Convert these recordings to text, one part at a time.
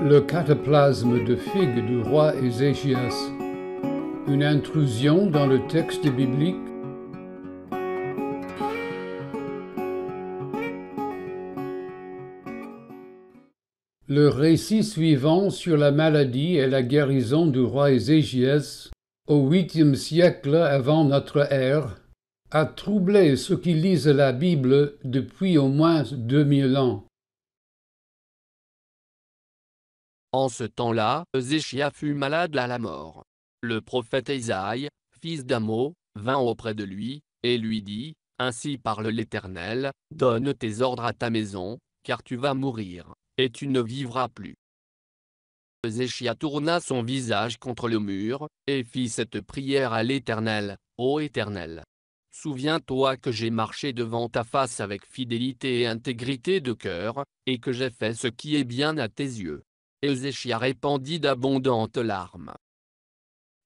le cataplasme de figue du roi Ézéchias, une intrusion dans le texte biblique. Le récit suivant sur la maladie et la guérison du roi Ézéchias au 8e siècle avant notre ère a troublé ceux qui lisent la Bible depuis au moins 2000 ans. En ce temps-là, Zéchia fut malade à la mort. Le prophète Isaïe, fils d'Amo, vint auprès de lui, et lui dit, Ainsi parle l'Éternel, donne tes ordres à ta maison, car tu vas mourir, et tu ne vivras plus. Zéchia tourna son visage contre le mur, et fit cette prière à l'Éternel, Ô Éternel. Souviens-toi que j'ai marché devant ta face avec fidélité et intégrité de cœur, et que j'ai fait ce qui est bien à tes yeux. Ézéchia répandit d'abondantes larmes.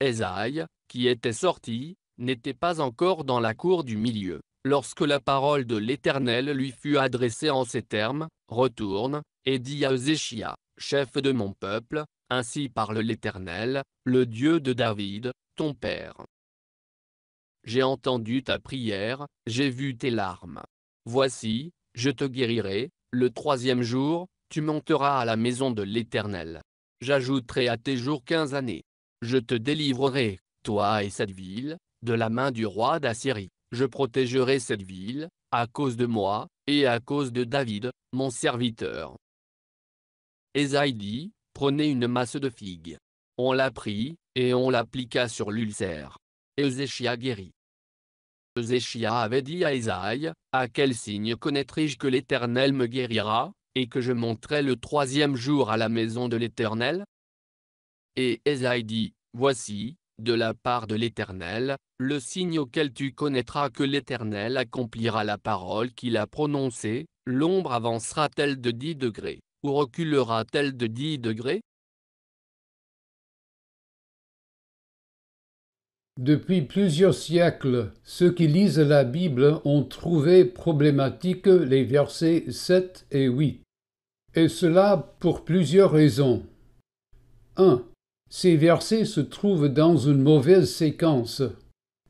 Esaïe, qui était sorti, n'était pas encore dans la cour du milieu, lorsque la parole de l'Éternel lui fut adressée en ces termes, Retourne, et dis à Ézéchia, chef de mon peuple, ainsi parle l'Éternel, le Dieu de David, ton Père. J'ai entendu ta prière, j'ai vu tes larmes. Voici, je te guérirai, le troisième jour, tu monteras à la maison de l'Éternel. J'ajouterai à tes jours quinze années. Je te délivrerai, toi et cette ville, de la main du roi d'Assyrie. Je protégerai cette ville, à cause de moi, et à cause de David, mon serviteur. Ésaïe dit, prenez une masse de figues. On la prit, et on l'appliqua sur l'ulcère. Ezechia guérit. Ezechia avait dit à Ésaïe, à quel signe connaîtrai-je que l'Éternel me guérira et que je monterai le troisième jour à la maison de l'Éternel Et Esaïe dit, Voici, de la part de l'Éternel, le signe auquel tu connaîtras que l'Éternel accomplira la parole qu'il a prononcée, l'ombre avancera-t-elle de dix degrés, ou reculera-t-elle de dix degrés Depuis plusieurs siècles, ceux qui lisent la Bible ont trouvé problématiques les versets 7 et 8 et cela pour plusieurs raisons. 1. Ces versets se trouvent dans une mauvaise séquence,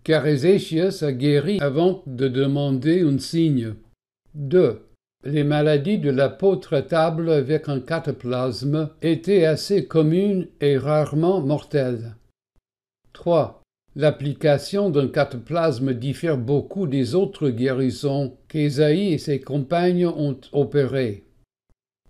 car Ézéchias a guéri avant de demander un signe. 2. Les maladies de l'apôtre table avec un cataplasme étaient assez communes et rarement mortelles. 3. L'application d'un cataplasme diffère beaucoup des autres guérisons qu'Ésaïe et ses compagnes ont opérées.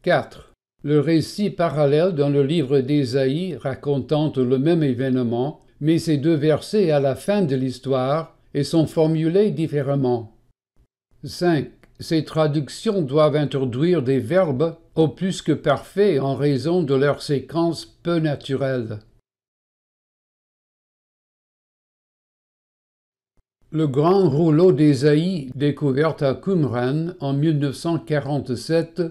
4. Le récit parallèle dans le livre d'Ésaïe racontant le même événement, mais ces deux versets à la fin de l'histoire et sont formulés différemment. 5. Ces traductions doivent introduire des verbes au plus que parfaits en raison de leur séquence peu naturelle. Le grand rouleau d'Ésaïe, découvert à Qumran en 1947,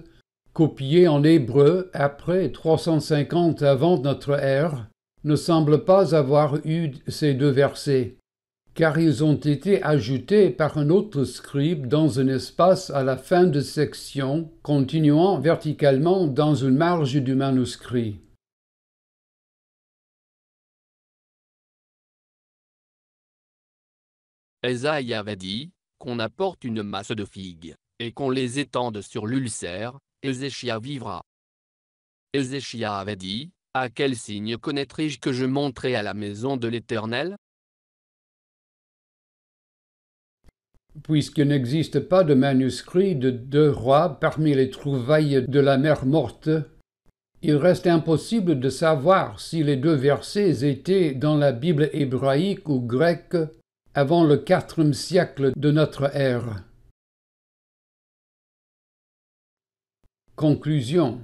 copié en hébreu après 350 avant notre ère, ne semble pas avoir eu ces deux versets, car ils ont été ajoutés par un autre scribe dans un espace à la fin de section, continuant verticalement dans une marge du manuscrit. Esaïe avait dit qu'on apporte une masse de figues, et qu'on les étende sur l'ulcère, Ézéchia vivra. Ézéchia avait dit, À quel signe connaîtrai-je que je monterai à la maison de l'Éternel Puisqu'il n'existe pas de manuscrit de deux rois parmi les trouvailles de la mer morte, il reste impossible de savoir si les deux versets étaient dans la Bible hébraïque ou grecque avant le IVe siècle de notre ère. Conclusion.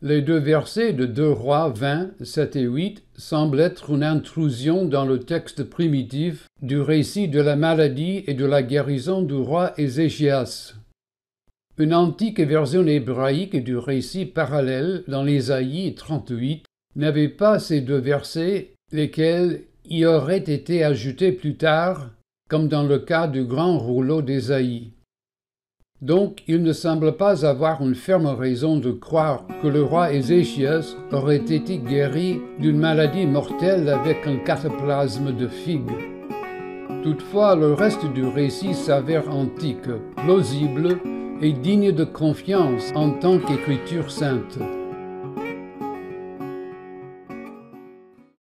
Les deux versets de Deux Rois 20, 7 et 8 semblent être une intrusion dans le texte primitif du récit de la maladie et de la guérison du roi Ézéchias. Une antique version hébraïque du récit parallèle dans l'Ésaïe 38 n'avait pas ces deux versets, lesquels y auraient été ajoutés plus tard, comme dans le cas du grand rouleau d'Ésaïe. Donc il ne semble pas avoir une ferme raison de croire que le roi Ezéchias aurait été guéri d'une maladie mortelle avec un cataplasme de figues. Toutefois, le reste du récit s'avère antique, plausible et digne de confiance en tant qu'écriture sainte.